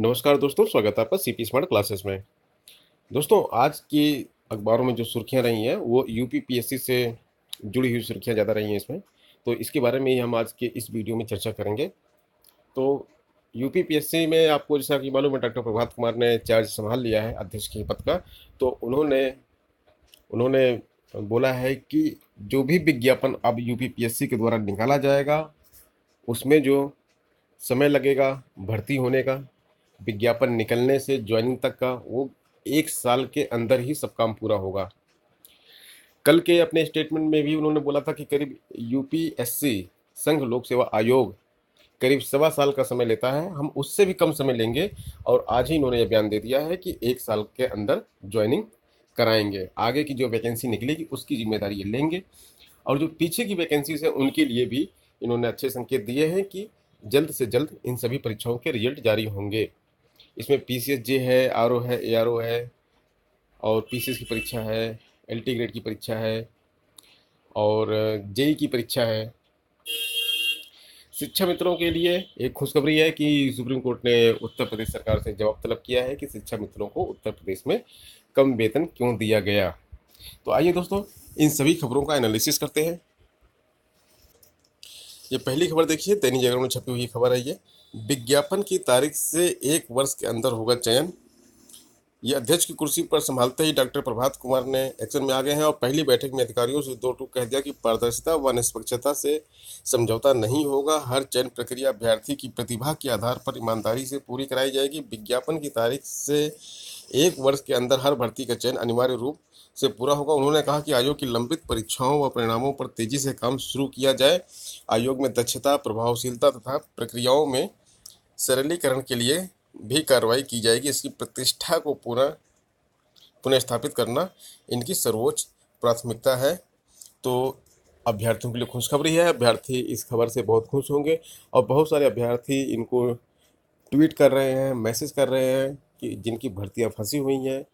नमस्कार दोस्तों स्वागत है आपका सीपी स्मार्ट क्लासेस में दोस्तों आज की अखबारों में जो सुर्खियाँ रही हैं वो यूपीपीएससी से जुड़ी हुई सुर्खियाँ ज़्यादा रही हैं इसमें तो इसके बारे में ही हम आज के इस वीडियो में चर्चा करेंगे तो यूपीपीएससी में आपको जैसा कि मालूम है डॉक्टर प्रभात कुमार ने चार्ज संभाल लिया है अध्यक्ष के पद का तो उन्होंने उन्होंने बोला है कि जो भी विज्ञापन अब यूपीपीएससी के द्वारा निकाला जाएगा उसमें जो समय लगेगा भर्ती होने का विज्ञापन निकलने से ज्वाइनिंग तक का वो एक साल के अंदर ही सब काम पूरा होगा कल के अपने स्टेटमेंट में भी उन्होंने बोला था कि करीब यूपीएससी संघ लोक सेवा आयोग करीब सवा साल का समय लेता है हम उससे भी कम समय लेंगे और आज ही इन्होंने यह बयान दे दिया है कि एक साल के अंदर ज्वाइनिंग कराएंगे आगे की जो वैकेंसी निकलेगी उसकी जिम्मेदारी ये लेंगे और जो पीछे की वैकेंसीज हैं उनके लिए भी इन्होंने अच्छे संकेत दिए हैं कि जल्द से जल्द इन सभी परीक्षाओं के रिजल्ट जारी होंगे इसमें पी सी एस जे है आर ओ है ए आर ओ है और पी सी एस की परीक्षा है एल टी ग्रेड की परीक्षा है और जेई e की परीक्षा है शिक्षा मित्रों के लिए एक खुशखबरी है कि सुप्रीम कोर्ट ने उत्तर प्रदेश सरकार से जवाब तलब किया है कि शिक्षा मित्रों को उत्तर प्रदेश में कम वेतन क्यों दिया गया तो आइए दोस्तों इन सभी खबरों का एनालिसिस करते हैं ये पहली खबर देखिए दैनिक जागरण में छपी हुई खबर है ये विज्ञापन की तारीख से एक वर्ष के अंदर होगा चयन ये अध्यक्ष की कुर्सी पर संभालते ही डॉक्टर प्रभात कुमार ने एक्शन में आ गए हैं और पहली बैठक में अधिकारियों से दो टूक कह दिया कि पारदर्शिता व निष्पक्षता से समझौता नहीं होगा हर चयन प्रक्रिया अभ्यर्थी की प्रतिभा के आधार पर ईमानदारी से पूरी कराई जाएगी विज्ञापन की तारीख से एक वर्ष के अंदर हर भर्ती का चयन अनिवार्य रूप से पूरा होगा उन्होंने कहा कि आयोग की लंबित परीक्षाओं व परिणामों पर तेजी से काम शुरू किया जाए आयोग में दक्षता प्रभावशीलता तथा प्रक्रियाओं में सरलीकरण के लिए भी कार्रवाई की जाएगी इसकी प्रतिष्ठा को पूरा पुनर्स्थापित करना इनकी सर्वोच्च प्राथमिकता है तो अभ्यर्थियों के लिए खुशखबरी है अभ्यर्थी इस खबर से बहुत खुश होंगे और बहुत सारे अभ्यर्थी इनको ट्वीट कर रहे हैं मैसेज कर रहे हैं कि जिनकी भर्तियां फंसी हुई हैं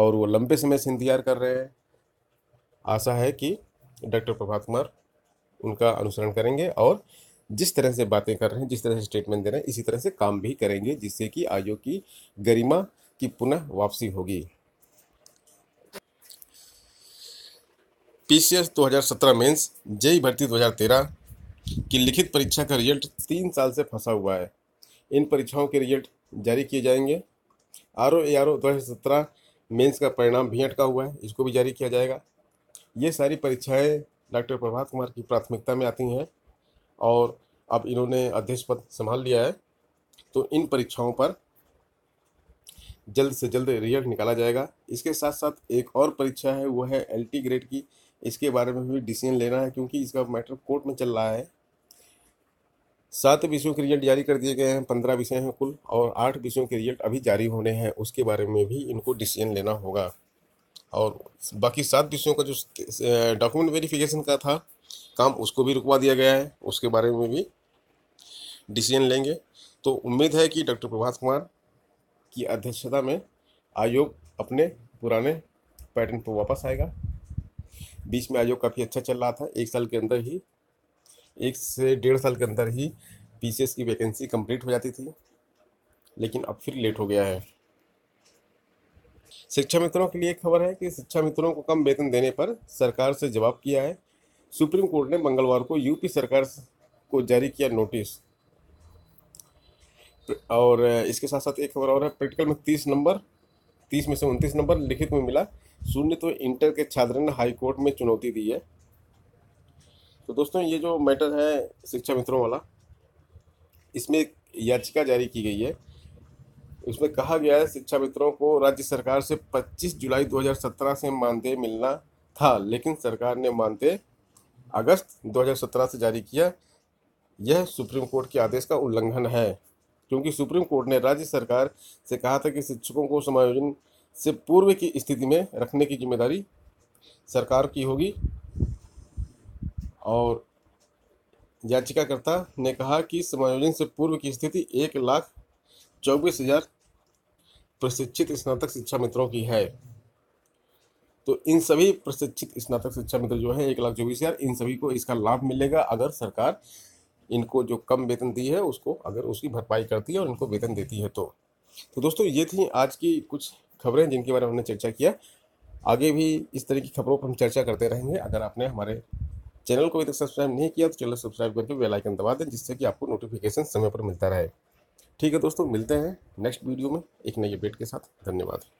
और वो लंबे समय से इंतजार कर रहे हैं आशा है कि डॉक्टर प्रभात कुमार उनका अनुसरण करेंगे और जिस तरह से बातें कर रहे हैं जिस तरह से स्टेटमेंट दे रहे हैं इसी तरह से काम भी करेंगे जिससे कि आयोग की गरिमा की पुनः वापसी होगी पी 2017 मेंस जेई भर्ती 2013 की लिखित परीक्षा का रिजल्ट तीन साल से फंसा हुआ है इन परीक्षाओं के रिजल्ट जारी किए जाएंगे R O A R O दो हज़ार सत्रह मेन्स का परिणाम भी अटका हुआ है इसको भी जारी किया जाएगा ये सारी परीक्षाएं डॉक्टर प्रभात कुमार की प्राथमिकता में आती हैं और अब इन्होंने अध्यक्ष पद संभाल लिया है तो इन परीक्षाओं पर जल्द से जल्द रिजल्ट निकाला जाएगा इसके साथ साथ एक और परीक्षा है वो है एल ग्रेड की इसके बारे में भी डिसीजन लेना है क्योंकि इसका मैटर कोर्ट में चल रहा है सात विषयों के रिजल्ट जारी कर दिए गए हैं पंद्रह विषय हैं कुल और आठ विषयों के रिजल्ट अभी जारी होने हैं उसके बारे में भी इनको डिसीजन लेना होगा और बाकी सात विषयों का जो डॉक्यूमेंट वेरिफिकेशन का था काम उसको भी रुकवा दिया गया है उसके बारे में भी डिसीजन लेंगे तो उम्मीद है कि डॉक्टर प्रभात कुमार की अध्यक्षता में आयोग अपने पुराने पैटर्न पर वापस आएगा बीच में आयोग काफ़ी अच्छा चल रहा था एक साल के अंदर ही एक से डेढ़ साल के अंदर ही पी की वैकेंसी कंप्लीट हो जाती थी लेकिन अब फिर लेट हो गया है शिक्षा मित्रों के लिए खबर है कि शिक्षा मित्रों को कम वेतन देने पर सरकार से जवाब किया है सुप्रीम कोर्ट ने मंगलवार को यूपी सरकार को जारी किया नोटिस और इसके साथ साथ एक खबर और है प्रैक्टिकल में तीस नंबर तीस में से उनतीस नंबर लिखित में मिला शून्य तो इंटर के छात्र ने हाईकोर्ट में चुनौती दी है तो दोस्तों ये जो मैटर है शिक्षा मित्रों वाला इसमें एक याचिका जारी की गई है उसमें कहा गया है शिक्षा मित्रों को राज्य सरकार से 25 जुलाई 2017 से मानदेय मिलना था लेकिन सरकार ने मानदेय अगस्त 2017 से जारी किया यह सुप्रीम कोर्ट के आदेश का उल्लंघन है क्योंकि सुप्रीम कोर्ट ने राज्य सरकार से कहा था कि शिक्षकों को समायोजन से पूर्व की स्थिति में रखने की जिम्मेदारी सरकार की होगी और याचिकाकर्ता ने कहा कि समायोजन से पूर्व की स्थिति एक लाख चौबीस हजार प्रशिक्षित स्नातक शिक्षा मित्रों की है तो इन सभी प्रशिक्षित स्नातक शिक्षा मित्र जो है एक लाख चौबीस हजार इन सभी को इसका लाभ मिलेगा अगर सरकार इनको जो कम वेतन दी है उसको अगर उसकी भरपाई करती है और इनको वेतन देती है तो तो दोस्तों ये थी आज की कुछ खबरें जिनके बारे में हमने चर्चा किया आगे भी इस तरह की खबरों पर हम चर्चा करते रहेंगे अगर आपने हमारे चैनल को अभी तक सब्सक्राइब नहीं किया तो चैनल सब्सक्राइब करके बेल आइकन दबा दें जिससे कि आपको नोटिफिकेशन समय पर मिलता रहे ठीक है दोस्तों मिलते हैं नेक्स्ट वीडियो में एक नई अपडेट के साथ धन्यवाद